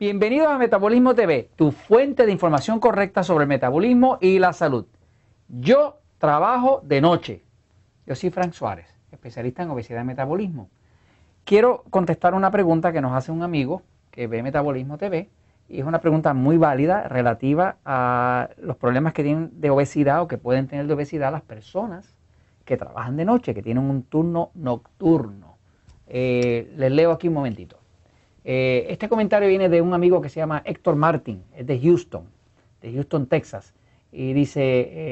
Bienvenidos a Metabolismo TV, tu fuente de información correcta sobre el metabolismo y la salud. Yo trabajo de noche. Yo soy Frank Suárez, especialista en obesidad y metabolismo. Quiero contestar una pregunta que nos hace un amigo que ve Metabolismo TV y es una pregunta muy válida relativa a los problemas que tienen de obesidad o que pueden tener de obesidad las personas que trabajan de noche, que tienen un turno nocturno. Eh, les leo aquí un momentito. Eh, este comentario viene de un amigo que se llama Héctor Martin, es de Houston, de Houston, Texas. Y dice,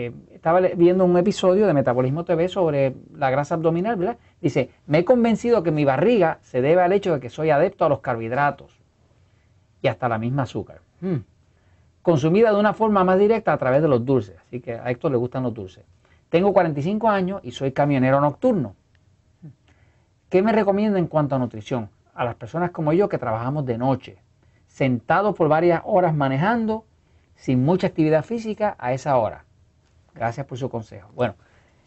eh, estaba viendo un episodio de Metabolismo TV sobre la grasa abdominal, ¿verdad? Dice, me he convencido que mi barriga se debe al hecho de que soy adepto a los carbohidratos y hasta la misma azúcar. Hmm. Consumida de una forma más directa a través de los dulces. Así que a Héctor le gustan los dulces. Tengo 45 años y soy camionero nocturno. ¿Qué me recomienda en cuanto a nutrición? a las personas como yo que trabajamos de noche, sentados por varias horas manejando, sin mucha actividad física a esa hora. Gracias por su consejo. Bueno,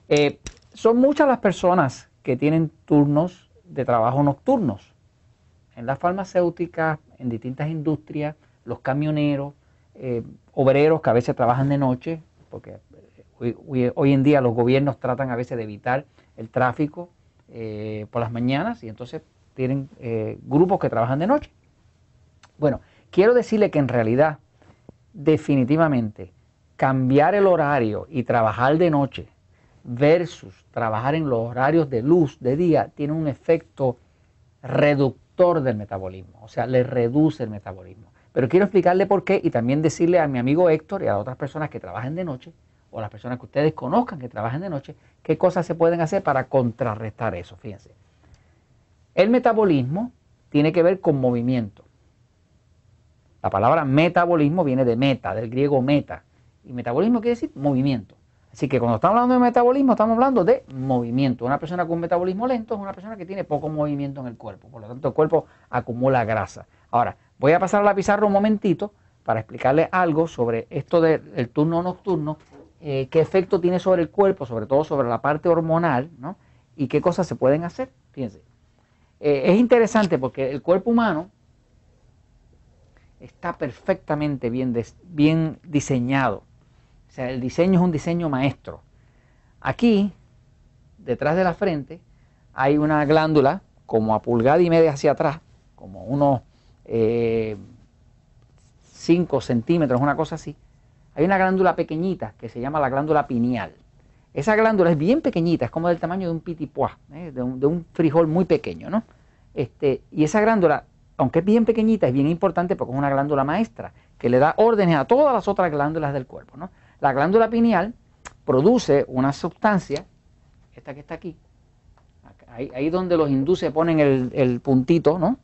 eh, son muchas las personas que tienen turnos de trabajo nocturnos, en las farmacéuticas, en distintas industrias, los camioneros, eh, obreros que a veces trabajan de noche, porque eh, hoy, en día los gobiernos tratan a veces de evitar el tráfico por las mañanas y entonces tienen eh, grupos que trabajan de noche. Bueno, quiero decirle que en realidad, definitivamente, cambiar el horario y trabajar de noche versus trabajar en los horarios de luz de día tiene un efecto reductor del metabolismo, o sea, le reduce el metabolismo. Pero quiero explicarle por qué y también decirle a mi amigo Héctor y a otras personas que trabajan de noche, o a las personas que ustedes conozcan que trabajan de noche, qué cosas se pueden hacer para contrarrestar eso. Fíjense. El metabolismo tiene que ver con movimiento. La palabra metabolismo viene de meta, del griego meta. Y metabolismo quiere decir movimiento. Así que cuando estamos hablando de metabolismo, estamos hablando de movimiento. Una persona con un metabolismo lento es una persona que tiene poco movimiento en el cuerpo. Por lo tanto, el cuerpo acumula grasa. Ahora, voy a pasar a la pizarra un momentito para explicarles algo sobre esto del turno nocturno, eh, qué efecto tiene sobre el cuerpo, sobre todo sobre la parte hormonal, ¿no? Y qué cosas se pueden hacer. Fíjense, eh, es interesante porque el cuerpo humano está perfectamente bien, diseñado. O sea, el diseño es un diseño maestro. Aquí, detrás de la frente, hay una glándula como a pulgada y media hacia atrás, como unos 5 eh, centímetros, una cosa así. Hay una glándula pequeñita que se llama la glándula pineal. Esa glándula es bien pequeñita, es como del tamaño de un pitipuá, ¿eh? de, un, frijol muy pequeño, ¿no? Este, y esa glándula, aunque es bien pequeñita, es bien importante porque es una glándula maestra que le da órdenes a todas las otras glándulas del cuerpo, ¿no? La glándula pineal produce una sustancia, esta que está aquí, ahí, donde los induce ponen el, puntito, ¿no?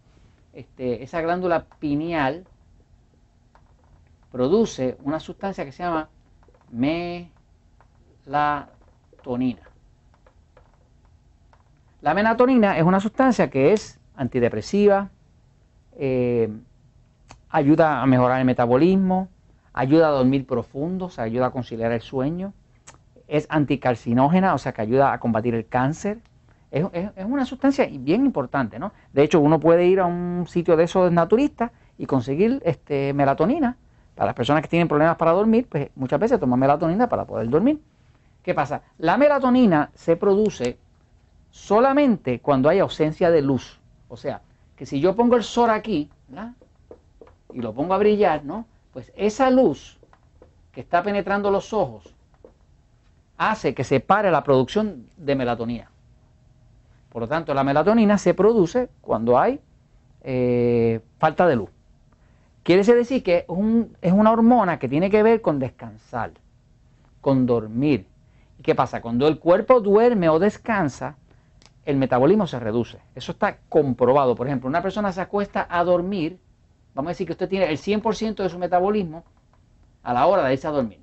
Este, esa glándula pineal produce una sustancia que se llama melatonina melatonina. La melatonina es una sustancia que es antidepresiva, eh, ayuda a mejorar el metabolismo, ayuda a dormir profundo, o sea, ayuda a conciliar el sueño, es anticarcinógena, o sea, que ayuda a combatir el cáncer. Es, una sustancia bien importante, ¿no? De hecho, uno puede ir a un sitio de esos naturistas y conseguir este, melatonina. Para las personas que tienen problemas para dormir, pues muchas veces toman melatonina para poder dormir. ¿Qué pasa? La melatonina se produce solamente cuando hay ausencia de luz. O sea, que si yo pongo el sol aquí y lo pongo a brillar, ¿no? Pues esa luz que está penetrando los ojos hace que se pare la producción de melatonina. Por lo tanto, la melatonina se produce cuando hay eh, falta de luz. Quiere decir que es, es una hormona que tiene que ver con descansar, con dormir, qué pasa? Cuando el cuerpo duerme o descansa, el metabolismo se reduce. Eso está comprobado. Por ejemplo, una persona se acuesta a dormir, vamos a decir que usted tiene el 100% de su metabolismo a la hora de irse a dormir.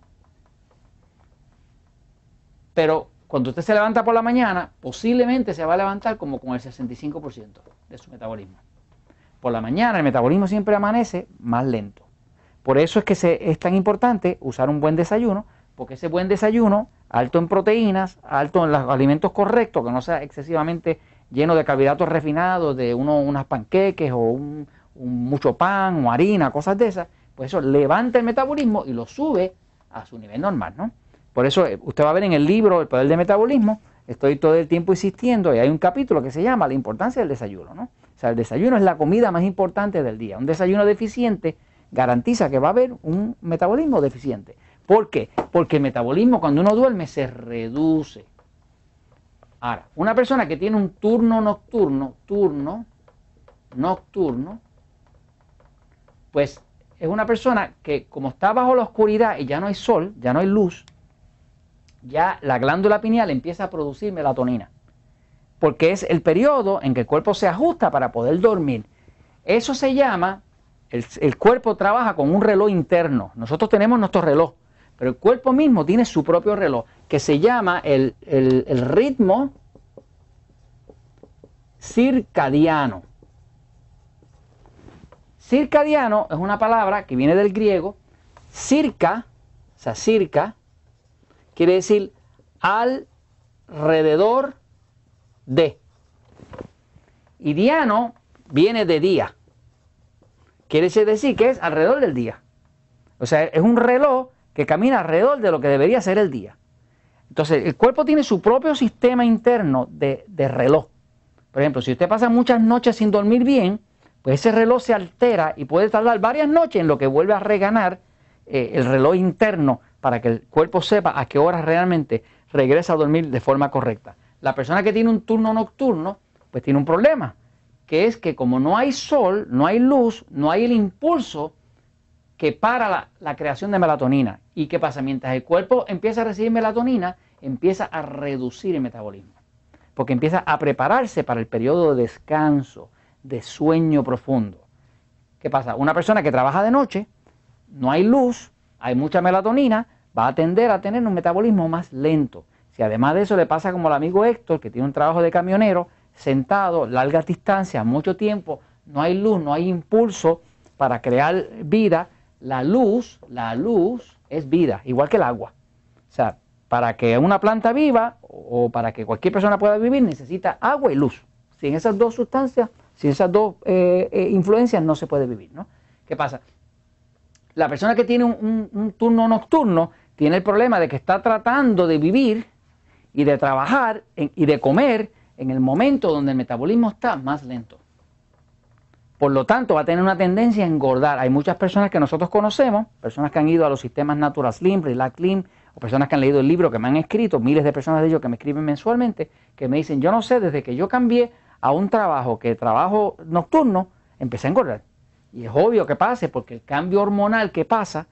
Pero cuando usted se levanta por la mañana, posiblemente se va a levantar como con el 65% de su metabolismo. Por la mañana el metabolismo siempre amanece más lento. Por eso es que es tan importante usar un buen desayuno, porque ese buen desayuno alto en proteínas, alto en los alimentos correctos, que no sea excesivamente lleno de carbohidratos refinados, de uno, unas panqueques o un, mucho pan o harina, cosas de esas, pues eso levanta el metabolismo y lo sube a su nivel normal, ¿no? Por eso eh, usted va a ver en el libro El poder del metabolismo, estoy todo el tiempo insistiendo y hay un capítulo que se llama La importancia del desayuno, ¿no? O sea, el desayuno es la comida más importante del día. Un desayuno deficiente garantiza que va a haber un metabolismo deficiente. ¿Por qué? Porque el metabolismo cuando uno duerme se reduce. Ahora, una persona que tiene un turno nocturno, turno nocturno, pues es una persona que como está bajo la oscuridad y ya no hay sol, ya no hay luz, ya la glándula pineal empieza a producir melatonina, porque es el periodo en que el cuerpo se ajusta para poder dormir. Eso se llama, el, cuerpo trabaja con un reloj interno, nosotros tenemos nuestro reloj, pero el cuerpo mismo tiene su propio reloj, que se llama el, ritmo circadiano. Circadiano es una palabra que viene del griego. Circa, o sea, circa, quiere decir alrededor de. Y diano viene de día. Quiere decir que es alrededor del día. O sea, es un reloj que camina alrededor de lo que debería ser el día. Entonces, el cuerpo tiene su propio sistema interno de, reloj. Por ejemplo, si usted pasa muchas noches sin dormir bien, pues ese reloj se altera y puede tardar varias noches en lo que vuelve a reganar eh, el reloj interno para que el cuerpo sepa a qué hora realmente regresa a dormir de forma correcta. La persona que tiene un turno nocturno, pues tiene un problema, que es que como no hay sol, no hay luz, no hay el impulso que para la, creación de melatonina. ¿Y qué pasa? Mientras el cuerpo empieza a recibir melatonina, empieza a reducir el metabolismo, porque empieza a prepararse para el periodo de descanso, de sueño profundo. ¿Qué pasa? Una persona que trabaja de noche, no hay luz, hay mucha melatonina, va a tender a tener un metabolismo más lento. Si además de eso le pasa como al amigo Héctor, que tiene un trabajo de camionero, sentado, largas distancias, mucho tiempo, no hay luz, no hay impulso para crear vida, la luz, la luz es vida, igual que el agua. O sea, para que una planta viva o para que cualquier persona pueda vivir necesita agua y luz. Sin esas dos sustancias, sin esas dos eh, eh, influencias no se puede vivir, ¿no? ¿Qué pasa? La persona que tiene un, turno nocturno tiene el problema de que está tratando de vivir y de trabajar y de comer en el momento donde el metabolismo está más lento. Por lo tanto, va a tener una tendencia a engordar. Hay muchas personas que nosotros conocemos, personas que han ido a los sistemas Natural Slim, Relax Slim, o personas que han leído el libro, que me han escrito, miles de personas de ellos que me escriben mensualmente, que me dicen, yo no sé, desde que yo cambié a un trabajo que trabajo nocturno, empecé a engordar. Y es obvio que pase, porque el cambio hormonal que pasa,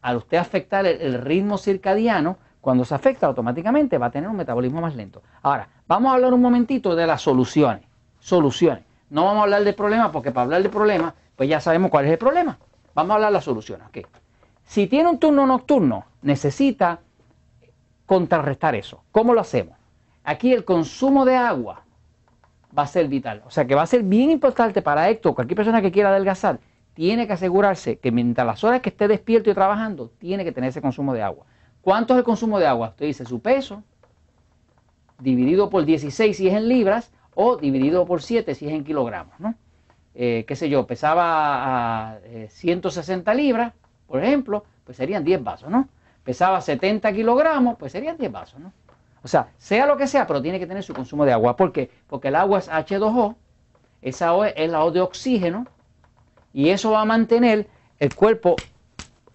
al usted afectar el ritmo circadiano, cuando se afecta automáticamente va a tener un metabolismo más lento. Ahora, vamos a hablar un momentito de las soluciones. Soluciones. No vamos a hablar del problema porque para hablar del problema, pues ya sabemos cuál es el problema. Vamos a hablar de la solución. Si tiene un turno nocturno, necesita contrarrestar eso. ¿Cómo lo hacemos? Aquí el consumo de agua va a ser vital. O sea que va a ser bien importante para Héctor, cualquier persona que quiera adelgazar, tiene que asegurarse que mientras las horas que esté despierto y trabajando, tiene que tener ese consumo de agua. ¿Cuánto es el consumo de agua? Usted dice su peso dividido por 16 si es en libras o dividido por 7 si es en kilogramos, ¿no? Eh, qué sé yo, pesaba 160 ah, eh, libras, por ejemplo, pues serían 10 vasos, ¿no? Pesaba 70 kilogramos, pues serían 10 vasos, ¿no? O sea, sea lo que sea, pero tiene que tener su consumo de agua. ¿Por qué? Porque el agua es H2O, esa O es la O de oxígeno, y eso va a mantener el cuerpo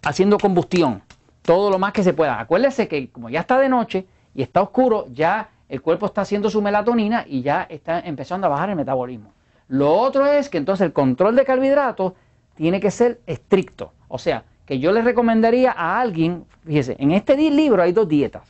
haciendo combustión todo lo más que se pueda. Acuérdese que como ya está de noche y está oscuro, ya el cuerpo está haciendo su melatonina y ya está empezando a bajar el metabolismo. Lo otro es que entonces el control de carbohidratos tiene que ser estricto. O sea, que yo le recomendaría a alguien, fíjese, en este libro hay dos dietas.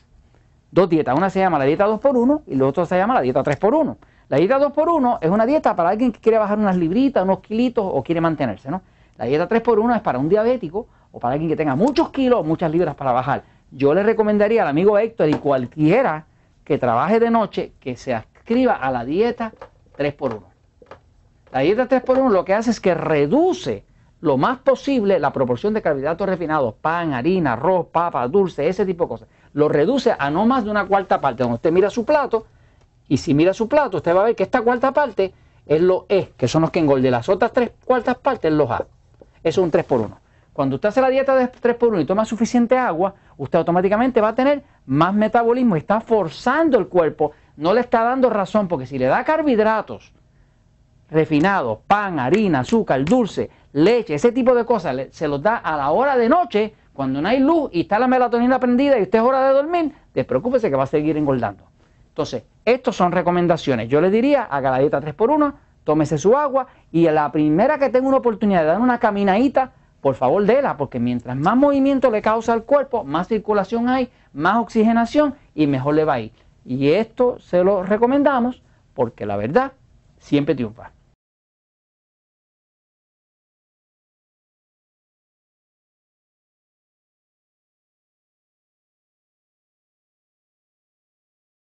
Dos dietas. Una se llama la dieta 2x1 y la otra se llama la dieta 3x1. La dieta 2x1 es una dieta para alguien que quiere bajar unas libritas, unos kilitos o quiere mantenerse, ¿no? La dieta 3x1 es para un diabético o para alguien que tenga muchos kilos muchas libras para bajar. Yo le recomendaría al amigo Héctor y cualquiera que trabaje de noche, que se adscriba a la dieta 3x1. La dieta 3x1 lo que hace es que reduce lo más posible la proporción de carbohidratos refinados, pan, harina, arroz, papa, dulce, ese tipo de cosas. Lo reduce a no más de una cuarta parte. Cuando usted mira su plato, y si mira su plato, usted va a ver que esta cuarta parte es lo E, que son los que engorde. Las otras tres cuartas partes los A. Eso es un 3 por 1. Cuando usted hace la dieta de 3 por 1 y toma suficiente agua, usted automáticamente va a tener más metabolismo, está forzando el cuerpo, no le está dando razón, porque si le da carbohidratos refinados, pan, harina, azúcar, dulce, leche, ese tipo de cosas, se los da a la hora de noche, cuando no hay luz y está la melatonina prendida y usted es hora de dormir, despreocúpese que va a seguir engordando. Entonces, estas son recomendaciones. Yo le diría, haga la dieta 3x1, tómese su agua y a la primera que tenga una oportunidad de dar una caminadita, por favor déla, porque mientras más movimiento le causa al cuerpo, más circulación hay, más oxigenación y mejor le va a ir. Y esto se lo recomendamos porque la verdad siempre triunfa.